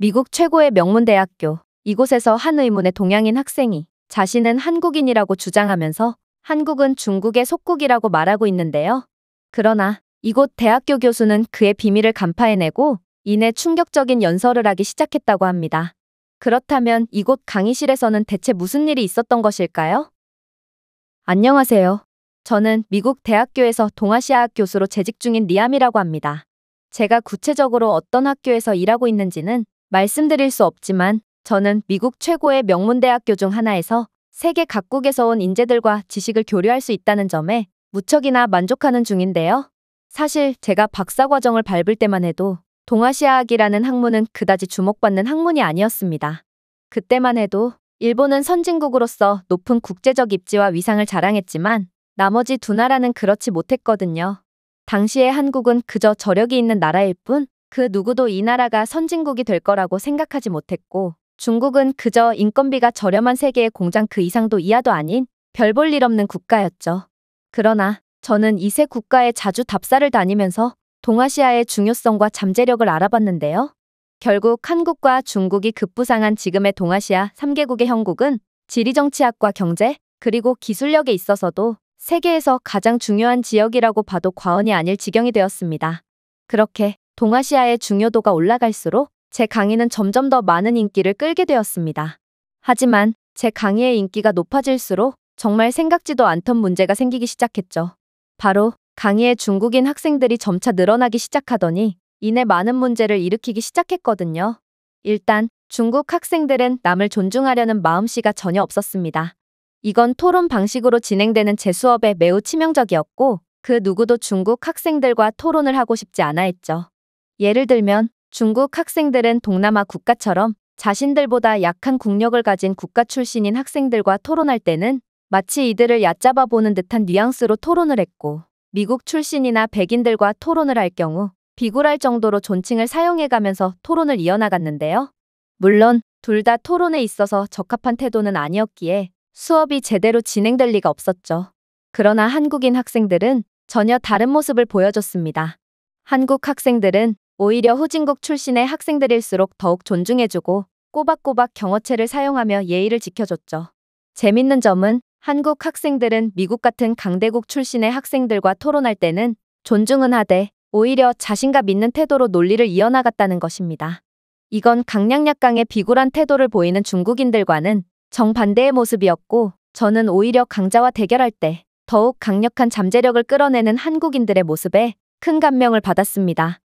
미국 최고의 명문대학교 이곳에서 한 의문의 동양인 학생이 자신은 한국인이라고 주장하면서 한국은 중국의 속국이라고 말하고 있는데요. 그러나 이곳 대학교 교수는 그의 비밀을 간파해내고 이내 충격적인 연설을 하기 시작했다고 합니다. 그렇다면 이곳 강의실에서는 대체 무슨 일이 있었던 것일까요? 안녕하세요. 저는 미국 대학교에서 동아시아학 교수로 재직 중인 리암이라고 합니다. 제가 구체적으로 어떤 학교에서 일하고 있는지는 말씀드릴 수 없지만 저는 미국 최고의 명문대학교 중 하나에서 세계 각국에서 온 인재들과 지식을 교류할 수 있다는 점에 무척이나 만족하는 중인데요. 사실 제가 박사과정을 밟을 때만 해도 동아시아학이라는 학문은 그다지 주목받는 학문이 아니었습니다. 그때만 해도 일본은 선진국으로서 높은 국제적 입지와 위상을 자랑했지만 나머지 두 나라는 그렇지 못했거든요. 당시의 한국은 그저 저력이 있는 나라일 뿐그 누구도 이 나라가 선진국이 될 거라고 생각하지 못했고 중국은 그저 인건비가 저렴한 세계의 공장 그 이상도 이하도 아닌 별 볼 일 없는 국가였죠. 그러나 저는 이 세 국가에 자주 답사를 다니면서 동아시아의 중요성과 잠재력을 알아봤는데요. 결국 한국과 중국이 급부상한 지금의 동아시아 3개국의 형국은 지리정치학과 경제, 그리고 기술력에 있어서도 세계에서 가장 중요한 지역이라고 봐도 과언이 아닐 지경이 되었습니다. 그렇게 동아시아의 중요도가 올라갈수록 제 강의는 점점 더 많은 인기를 끌게 되었습니다. 하지만 제 강의의 인기가 높아질수록 정말 생각지도 않던 문제가 생기기 시작했죠. 바로 강의의 중국인 학생들이 점차 늘어나기 시작하더니 이내 많은 문제를 일으키기 시작했거든요. 일단 중국 학생들은 남을 존중하려는 마음씨가 전혀 없었습니다. 이건 토론 방식으로 진행되는 제 수업에 매우 치명적이었고 그 누구도 중국 학생들과 토론을 하고 싶지 않아 했죠. 예를 들면 중국 학생들은 동남아 국가처럼 자신들보다 약한 국력을 가진 국가 출신인 학생들과 토론할 때는 마치 이들을 얕잡아 보는 듯한 뉘앙스로 토론을 했고 미국 출신이나 백인들과 토론을 할 경우 비굴할 정도로 존칭을 사용해가면서 토론을 이어나갔는데요. 물론 둘 다 토론에 있어서 적합한 태도는 아니었기에 수업이 제대로 진행될 리가 없었죠. 그러나 한국인 학생들은 전혀 다른 모습을 보여줬습니다. 한국 학생들은 오히려 후진국 출신의 학생들일수록 더욱 존중해주고 꼬박꼬박 경어체를 사용하며 예의를 지켜줬죠. 재밌는 점은 한국 학생들은 미국 같은 강대국 출신의 학생들과 토론할 때는 존중은 하되 오히려 자신과 믿는 태도로 논리를 이어나갔다는 것입니다. 이건 강량약강의 비굴한 태도를 보이는 중국인들과는 정반대의 모습이었고 저는 오히려 강자와 대결할 때 더욱 강력한 잠재력을 끌어내는 한국인들의 모습에 큰 감명을 받았습니다.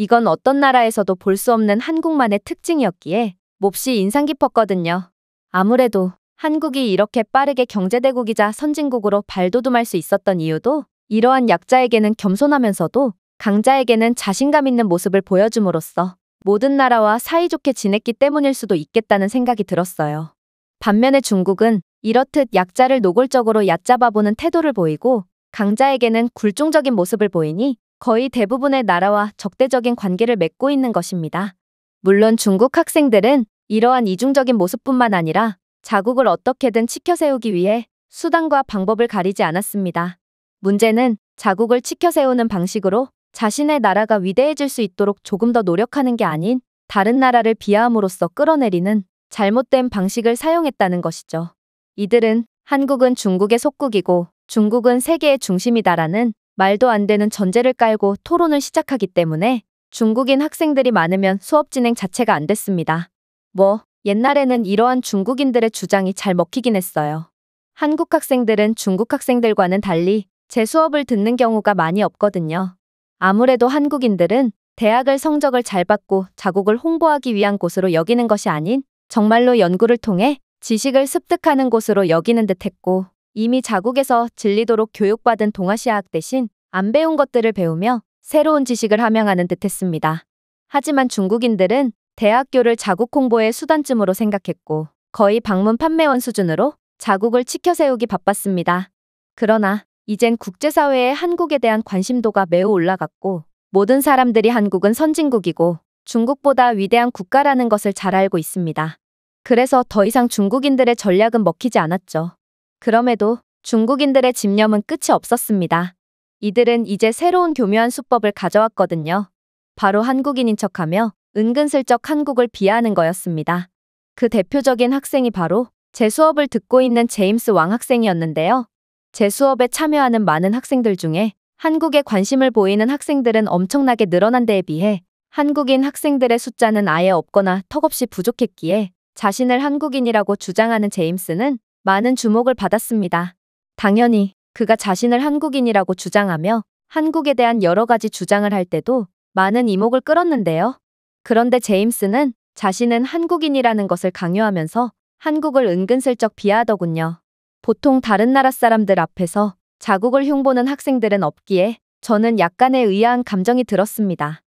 이건 어떤 나라에서도 볼 수 없는 한국만의 특징이었기에 몹시 인상 깊었거든요. 아무래도 한국이 이렇게 빠르게 경제대국이자 선진국으로 발돋움할 수 있었던 이유도 이러한 약자에게는 겸손하면서도 강자에게는 자신감 있는 모습을 보여줌으로써 모든 나라와 사이좋게 지냈기 때문일 수도 있겠다는 생각이 들었어요. 반면에 중국은 이렇듯 약자를 노골적으로 얕잡아보는 태도를 보이고 강자에게는 굴종적인 모습을 보이니 거의 대부분의 나라와 적대적인 관계를 맺고 있는 것입니다. 물론 중국 학생들은 이러한 이중적인 모습뿐만 아니라 자국을 어떻게든 치켜세우기 위해 수단과 방법을 가리지 않았습니다. 문제는 자국을 치켜세우는 방식으로 자신의 나라가 위대해질 수 있도록 조금 더 노력하는 게 아닌 다른 나라를 비하함으로써 끌어내리는 잘못된 방식을 사용했다는 것이죠. 이들은 한국은 중국의 속국이고 중국은 세계의 중심이다라는 말도 안 되는 전제를 깔고 토론을 시작하기 때문에 중국인 학생들이 많으면 수업 진행 자체가 안 됐습니다. 뭐, 옛날에는 이러한 중국인들의 주장이 잘 먹히긴 했어요. 한국 학생들은 중국 학생들과는 달리 제 수업을 듣는 경우가 많이 없거든요. 아무래도 한국인들은 대학을 성적을 잘 받고 자국을 홍보하기 위한 곳으로 여기는 것이 아닌 정말로 연구를 통해 지식을 습득하는 곳으로 여기는 듯 했고 이미 자국에서 질리도록 교육받은 동아시아학 대신 안 배운 것들을 배우며 새로운 지식을 함양하는 듯했습니다. 하지만 중국인들은 대학교를 자국 홍보의 수단쯤으로 생각했고 거의 방문 판매원 수준으로 자국을 치켜세우기 바빴습니다. 그러나 이젠 국제사회의 한국에 대한 관심도가 매우 올라갔고 모든 사람들이 한국은 선진국이고 중국보다 위대한 국가라는 것을 잘 알고 있습니다. 그래서 더 이상 중국인들의 전략은 먹히지 않았죠. 그럼에도 중국인들의 집념은 끝이 없었습니다. 이들은 이제 새로운 교묘한 수법을 가져왔거든요. 바로 한국인인 척하며 은근슬쩍 한국을 비하하는 거였습니다. 그 대표적인 학생이 바로 제 수업을 듣고 있는 제임스 왕 학생이었는데요. 제 수업에 참여하는 많은 학생들 중에 한국에 관심을 보이는 학생들은 엄청나게 늘어난 데에 비해 한국인 학생들의 숫자는 아예 없거나 턱없이 부족했기에 자신을 한국인이라고 주장하는 제임스는 많은 주목을 받았습니다. 당연히 그가 자신을 한국인이라고 주장하며 한국에 대한 여러 가지 주장을 할 때도 많은 이목을 끌었는데요. 그런데 제임스는 자신은 한국인이라는 것을 강요하면서 한국을 은근슬쩍 비하하더군요. 보통 다른 나라 사람들 앞에서 자국을 흉보는 학생들은 없기에 저는 약간의 의아한 감정이 들었습니다.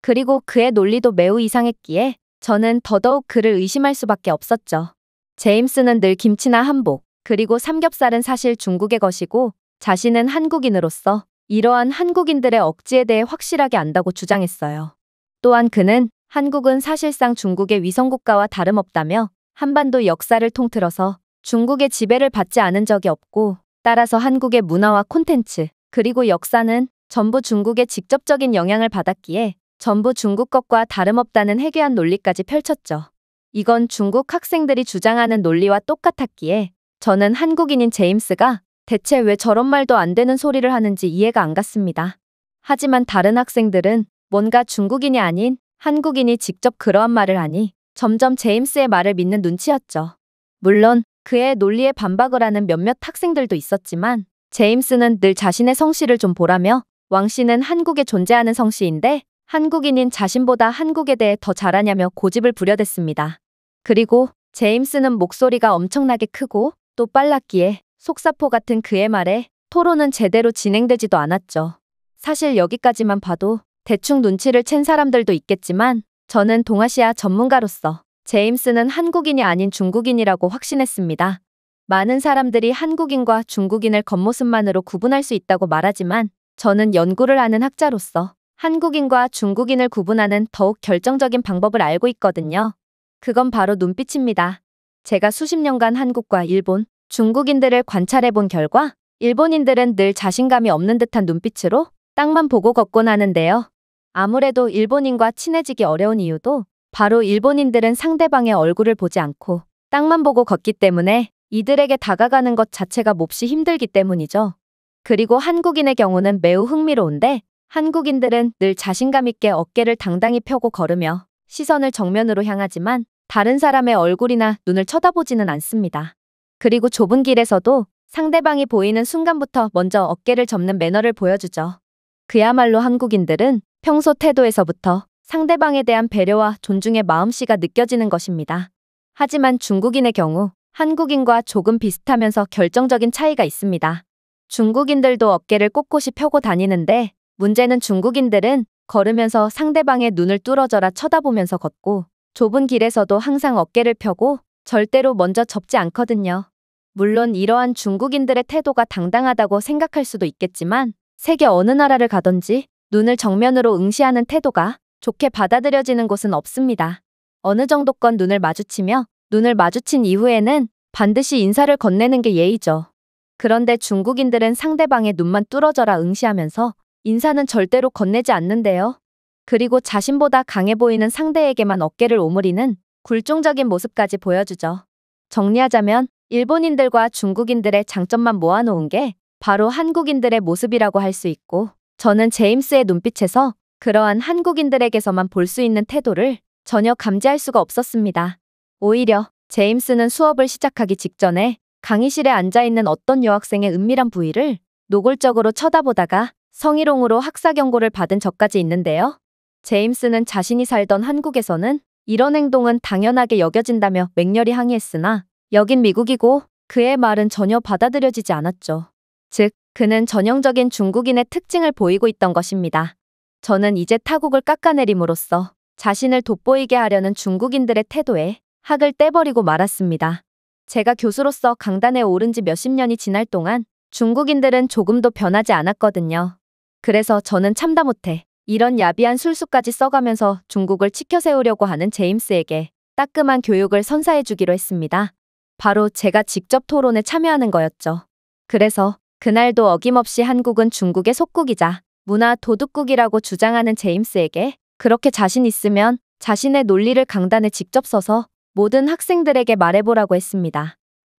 그리고 그의 논리도 매우 이상했기에 저는 더더욱 그를 의심할 수밖에 없었죠. 제임스는 늘 김치나 한복, 그리고 삼겹살은 사실 중국의 것이고 자신은 한국인으로서 이러한 한국인들의 억지에 대해 확실하게 안다고 주장했어요. 또한 그는 한국은 사실상 중국의 위성국가와 다름없다며 한반도 역사를 통틀어서 중국의 지배를 받지 않은 적이 없고 따라서 한국의 문화와 콘텐츠 그리고 역사는 전부 중국의 직접적인 영향을 받았기에 전부 중국 것과 다름없다는 해괴한 논리까지 펼쳤죠. 이건 중국 학생들이 주장하는 논리와 똑같았기에 저는 한국인인 제임스가 대체 왜 저런 말도 안 되는 소리를 하는지 이해가 안 갔습니다. 하지만 다른 학생들은 뭔가 중국인이 아닌 한국인이 직접 그러한 말을 하니 점점 제임스의 말을 믿는 눈치였죠. 물론 그의 논리에 반박을 하는 몇몇 학생들도 있었지만 제임스는 늘 자신의 성씨를 좀 보라며 왕씨는 한국에 존재하는 성씨인데 한국인인 자신보다 한국에 대해 더 잘하냐며 고집을 부려댔습니다. 그리고 제임스는 목소리가 엄청나게 크고 또 빨랐기에 속사포 같은 그의 말에 토론은 제대로 진행되지도 않았죠. 사실 여기까지만 봐도 대충 눈치를 챈 사람들도 있겠지만 저는 동아시아 전문가로서 제임스는 한국인이 아닌 중국인이라고 확신했습니다. 많은 사람들이 한국인과 중국인을 겉모습만으로 구분할 수 있다고 말하지만 저는 연구를 하는 학자로서 한국인과 중국인을 구분하는 더욱 결정적인 방법을 알고 있거든요. 그건 바로 눈빛입니다. 제가 수십 년간 한국과 일본, 중국인들을 관찰해 본 결과 일본인들은 늘 자신감이 없는 듯한 눈빛으로 땅만 보고 걷곤 하는데요. 아무래도 일본인과 친해지기 어려운 이유도 바로 일본인들은 상대방의 얼굴을 보지 않고 땅만 보고 걷기 때문에 이들에게 다가가는 것 자체가 몹시 힘들기 때문이죠. 그리고 한국인의 경우는 매우 흥미로운데 한국인들은 늘 자신감 있게 어깨를 당당히 펴고 걸으며 시선을 정면으로 향하지만 다른 사람의 얼굴이나 눈을 쳐다보지는 않습니다. 그리고 좁은 길에서도 상대방이 보이는 순간부터 먼저 어깨를 접는 매너를 보여주죠. 그야말로 한국인들은 평소 태도에서부터 상대방에 대한 배려와 존중의 마음씨가 느껴지는 것입니다. 하지만 중국인의 경우 한국인과 조금 비슷하면서 결정적인 차이가 있습니다. 중국인들도 어깨를 꼿꼿이 펴고 다니는데 문제는 중국인들은 걸으면서 상대방의 눈을 뚫어져라 쳐다보면서 걷고 좁은 길에서도 항상 어깨를 펴고 절대로 먼저 접지 않거든요. 물론 이러한 중국인들의 태도가 당당하다고 생각할 수도 있겠지만 세계 어느 나라를 가든지 눈을 정면으로 응시하는 태도가 좋게 받아들여지는 곳은 없습니다. 어느 정도건 눈을 마주치며 눈을 마주친 이후에는 반드시 인사를 건네는 게 예의죠. 그런데 중국인들은 상대방의 눈만 뚫어져라 응시하면서 인사는 절대로 건네지 않는데요. 그리고 자신보다 강해 보이는 상대에게만 어깨를 오므리는 굴종적인 모습까지 보여주죠. 정리하자면 일본인들과 중국인들의 장점만 모아놓은 게 바로 한국인들의 모습이라고 할 수 있고 저는 제임스의 눈빛에서 그러한 한국인들에게서만 볼 수 있는 태도를 전혀 감지할 수가 없었습니다. 오히려 제임스는 수업을 시작하기 직전에 강의실에 앉아있는 어떤 여학생의 은밀한 부위를 노골적으로 쳐다보다가 성희롱으로 학사 경고를 받은 적까지 있는데요. 제임스는 자신이 살던 한국에서는 이런 행동은 당연하게 여겨진다며 맹렬히 항의했으나 여긴 미국이고 그의 말은 전혀 받아들여지지 않았죠. 즉, 그는 전형적인 중국인의 특징을 보이고 있던 것입니다. 저는 이제 타국을 깎아내림으로써 자신을 돋보이게 하려는 중국인들의 태도에 학을 떼버리고 말았습니다. 제가 교수로서 강단에 오른 지 몇십 년이 지날 동안 중국인들은 조금도 변하지 않았거든요. 그래서 저는 참다 못해 이런 야비한 술수까지 써가면서 중국을 치켜세우려고 하는 제임스에게 따끔한 교육을 선사해주기로 했습니다. 바로 제가 직접 토론에 참여하는 거였죠. 그래서 그날도 어김없이 한국은 중국의 속국이자 문화 도둑국이라고 주장하는 제임스에게 그렇게 자신 있으면 자신의 논리를 강단에 직접 써서 모든 학생들에게 말해보라고 했습니다.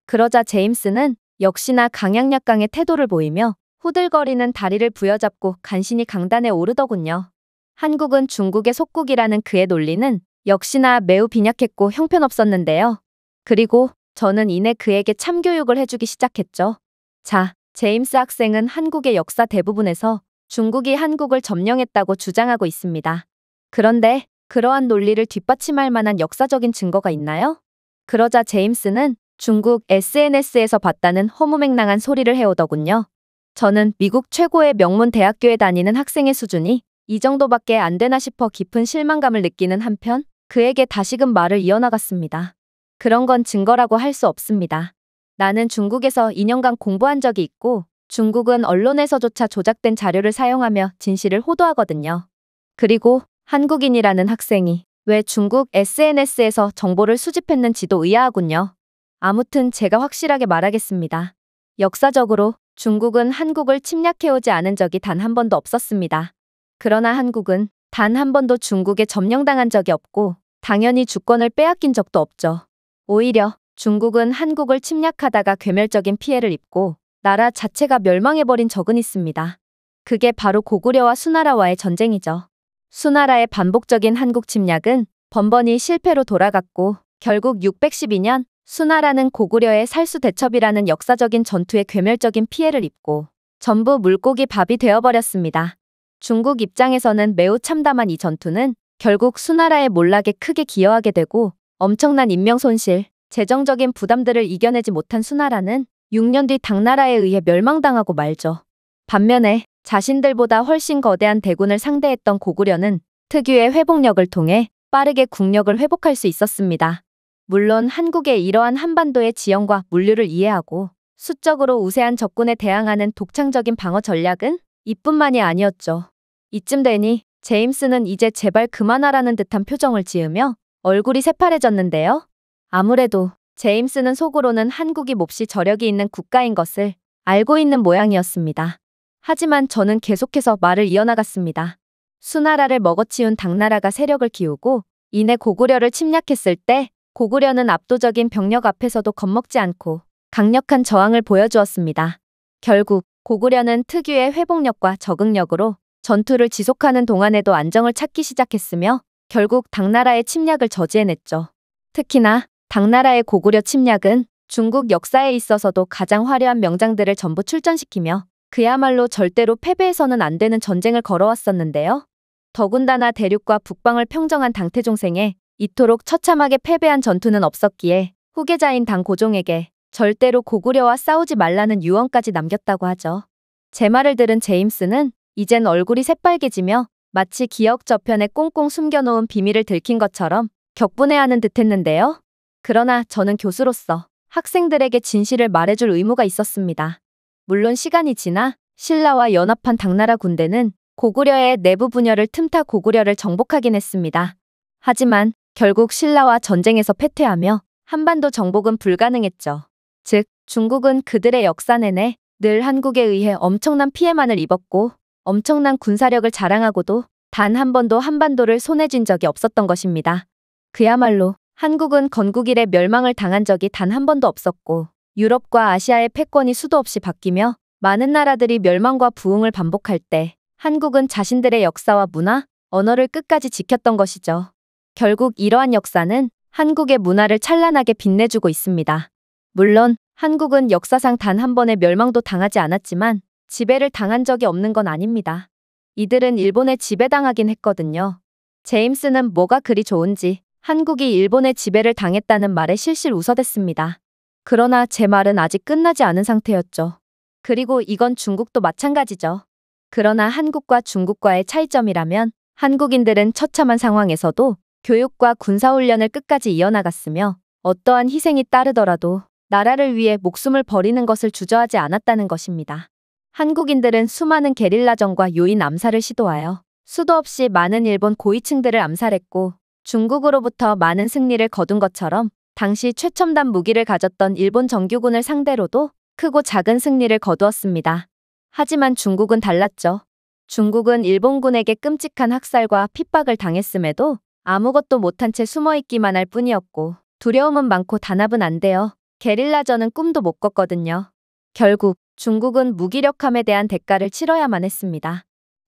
그러자 제임스는 역시나 강약약강의 태도를 보이며 호들거리는 다리를 부여잡고 간신히 강단에 오르더군요. 한국은 중국의 속국이라는 그의 논리는 역시나 매우 빈약했고 형편없었는데요. 그리고 저는 이내 그에게 참교육을 해주기 시작했죠. 자, 제임스 학생은 한국의 역사 대부분에서 중국이 한국을 점령했다고 주장하고 있습니다. 그런데 그러한 논리를 뒷받침할 만한 역사적인 증거가 있나요? 그러자 제임스는 중국 SNS에서 봤다는 허무맹랑한 소리를 해오더군요. 저는 미국 최고의 명문 대학교에 다니는 학생의 수준이 이 정도밖에 안 되나 싶어 깊은 실망감을 느끼는 한편 그에게 다시금 말을 이어나갔습니다. 그런 건 증거라고 할 수 없습니다. 나는 중국에서 2년간 공부한 적이 있고 중국은 언론에서조차 조작된 자료를 사용하며 진실을 호도하거든요. 그리고 한국인이라는 학생이 왜 중국 SNS에서 정보를 수집했는지도 의아하군요. 아무튼 제가 확실하게 말하겠습니다. 역사적으로 중국은 한국을 침략해오지 않은 적이 단 한 번도 없었습니다. 그러나 한국은 단 한 번도 중국에 점령당한 적이 없고 당연히 주권을 빼앗긴 적도 없죠. 오히려 중국은 한국을 침략하다가 괴멸적인 피해를 입고 나라 자체가 멸망해버린 적은 있습니다. 그게 바로 고구려와 수나라와의 전쟁이죠. 수나라의 반복적인 한국 침략은 번번이 실패로 돌아갔고 결국 612년 수나라는 고구려의 살수대첩이라는 역사적인 전투에 괴멸적인 피해를 입고 전부 물고기 밥이 되어버렸습니다. 중국 입장에서는 매우 참담한 이 전투는 결국 수나라의 몰락에 크게 기여하게 되고 엄청난 인명손실, 재정적인 부담들을 이겨내지 못한 수나라는 6년 뒤 당나라에 의해 멸망당하고 말죠. 반면에 자신들보다 훨씬 거대한 대군을 상대했던 고구려는 특유의 회복력을 통해 빠르게 국력을 회복할 수 있었습니다. 물론 한국의 이러한 한반도의 지형과 물류를 이해하고 수적으로 우세한 적군에 대항하는 독창적인 방어 전략은 이뿐만이 아니었죠. 이쯤 되니 제임스는 이제 제발 그만하라는 듯한 표정을 지으며 얼굴이 새파래졌는데요. 아무래도 제임스는 속으로는 한국이 몹시 저력이 있는 국가인 것을 알고 있는 모양이었습니다. 하지만 저는 계속해서 말을 이어나갔습니다. 수나라를 먹어치운 당나라가 세력을 키우고 이내 고구려를 침략했을 때 고구려는 압도적인 병력 앞에서도 겁먹지 않고 강력한 저항을 보여주었습니다. 결국 고구려는 특유의 회복력과 적응력으로 전투를 지속하는 동안에도 안정을 찾기 시작했으며 결국 당나라의 침략을 저지해냈죠. 특히나 당나라의 고구려 침략은 중국 역사에 있어서도 가장 화려한 명장들을 전부 출전시키며 그야말로 절대로 패배해서는 안 되는 전쟁을 걸어왔었는데요. 더군다나 대륙과 북방을 평정한 당태종생의 이토록 처참하게 패배한 전투는 없었기에 후계자인 당 고종에게 절대로 고구려와 싸우지 말라는 유언까지 남겼다고 하죠. 제 말을 들은 제임스는 이젠 얼굴이 새빨개지며 마치 기억 저편에 꽁꽁 숨겨놓은 비밀을 들킨 것처럼 격분해하는 듯했는데요. 그러나 저는 교수로서 학생들에게 진실을 말해줄 의무가 있었습니다. 물론 시간이 지나 신라와 연합한 당나라 군대는 고구려의 내부 분열을 틈타 고구려를 정복하긴 했습니다. 하지만 결국 신라와 전쟁에서 패퇴하며 한반도 정복은 불가능했죠. 즉 중국은 그들의 역사 내내 늘 한국에 의해 엄청난 피해만을 입었고 엄청난 군사력을 자랑하고도 단 한 번도 한반도를 손에 쥔 적이 없었던 것입니다. 그야말로 한국은 건국 일에 멸망을 당한 적이 단 한 번도 없었고 유럽과 아시아의 패권이 수도 없이 바뀌며 많은 나라들이 멸망과 부흥을 반복할 때 한국은 자신들의 역사와 문화, 언어를 끝까지 지켰던 것이죠. 결국 이러한 역사는 한국의 문화를 찬란하게 빛내주고 있습니다. 물론 한국은 역사상 단 한 번의 멸망도 당하지 않았지만 지배를 당한 적이 없는 건 아닙니다. 이들은 일본에 지배당하긴 했거든요. 제임스는 뭐가 그리 좋은지 한국이 일본의 지배를 당했다는 말에 실실 웃어댔습니다. 그러나 제 말은 아직 끝나지 않은 상태였죠. 그리고 이건 중국도 마찬가지죠. 그러나 한국과 중국과의 차이점이라면 한국인들은 처참한 상황에서도 교육과 군사훈련을 끝까지 이어나갔으며 어떠한 희생이 따르더라도 나라를 위해 목숨을 버리는 것을 주저하지 않았다는 것입니다. 한국인들은 수많은 게릴라전과 요인 암살을 시도하여 수도 없이 많은 일본 고위층들을 암살했고 중국으로부터 많은 승리를 거둔 것처럼 당시 최첨단 무기를 가졌던 일본 정규군을 상대로도 크고 작은 승리를 거두었습니다. 하지만 중국은 달랐죠. 중국은 일본군에게 끔찍한 학살과 핍박을 당했음에도 아무것도 못한 채 숨어있기만 할 뿐이었고 두려움은 많고 단합은 안 돼요. 게릴라전은 꿈도 못 꿨거든요. 결국 중국은 무기력함에 대한 대가를 치러야만 했습니다.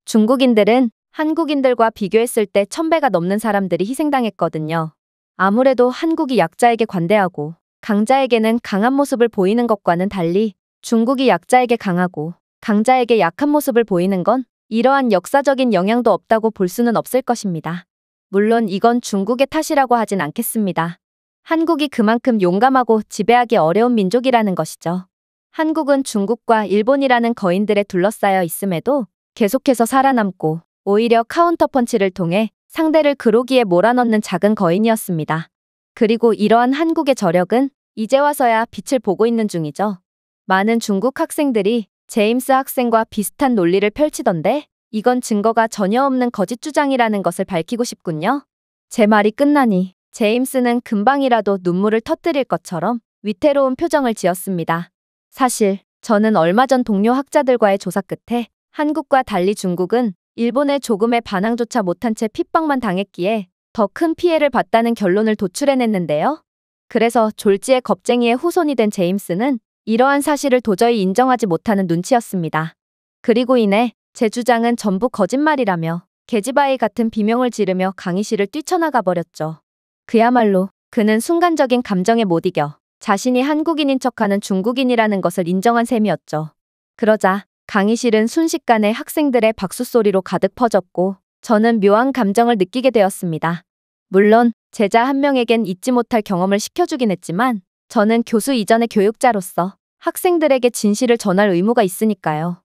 중국인들은 한국인들과 비교했을 때 천배가 넘는 사람들이 희생당했거든요. 아무래도 한국이 약자에게 관대하고 강자에게는 강한 모습을 보이는 것과는 달리 중국이 약자에게 강하고 강자에게 약한 모습을 보이는 건 이러한 역사적인 영향도 없다고 볼 수는 없을 것입니다. 물론 이건 중국의 탓이라고 하진 않겠습니다. 한국이 그만큼 용감하고 지배하기 어려운 민족이라는 것이죠. 한국은 중국과 일본이라는 거인들에 둘러싸여 있음에도 계속해서 살아남고 오히려 카운터펀치를 통해 상대를 그로기에 몰아넣는 작은 거인이었습니다. 그리고 이러한 한국의 저력은 이제 와서야 빛을 보고 있는 중이죠. 많은 중국 학생들이 제임스 학생과 비슷한 논리를 펼치던데 이건 증거가 전혀 없는 거짓 주장이라는 것을 밝히고 싶군요. 제 말이 끝나니 제임스는 금방이라도 눈물을 터뜨릴 것처럼 위태로운 표정을 지었습니다. 사실 저는 얼마 전 동료 학자들과의 조사 끝에 한국과 달리 중국은 일본의 조금의 반항조차 못한 채 핍박만 당했기에 더 큰 피해를 봤다는 결론을 도출해냈는데요. 그래서 졸지에 겁쟁이의 후손이 된 제임스는 이러한 사실을 도저히 인정하지 못하는 눈치였습니다. 그리고 이내 제 주장은 전부 거짓말이라며 계지바이 같은 비명을 지르며 강의실을 뛰쳐나가 버렸죠. 그야말로 그는 순간적인 감정에 못 이겨 자신이 한국인인 척하는 중국인이라는 것을 인정한 셈이었죠. 그러자 강의실은 순식간에 학생들의 박수소리로 가득 퍼졌고 저는 묘한 감정을 느끼게 되었습니다. 물론 제자 한 명에겐 잊지 못할 경험을 시켜주긴 했지만 저는 교수 이전의 교육자로서 학생들에게 진실을 전할 의무가 있으니까요.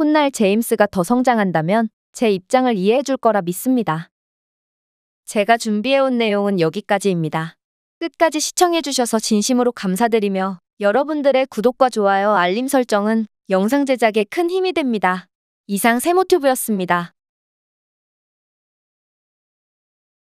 훗날 제임스가 더 성장한다면 제 입장을 이해해줄 거라 믿습니다. 제가 준비해온 내용은 여기까지입니다. 끝까지 시청해주셔서 진심으로 감사드리며 여러분들의 구독과 좋아요 알림 설정은 영상 제작에 큰 힘이 됩니다. 이상 세모튜브였습니다.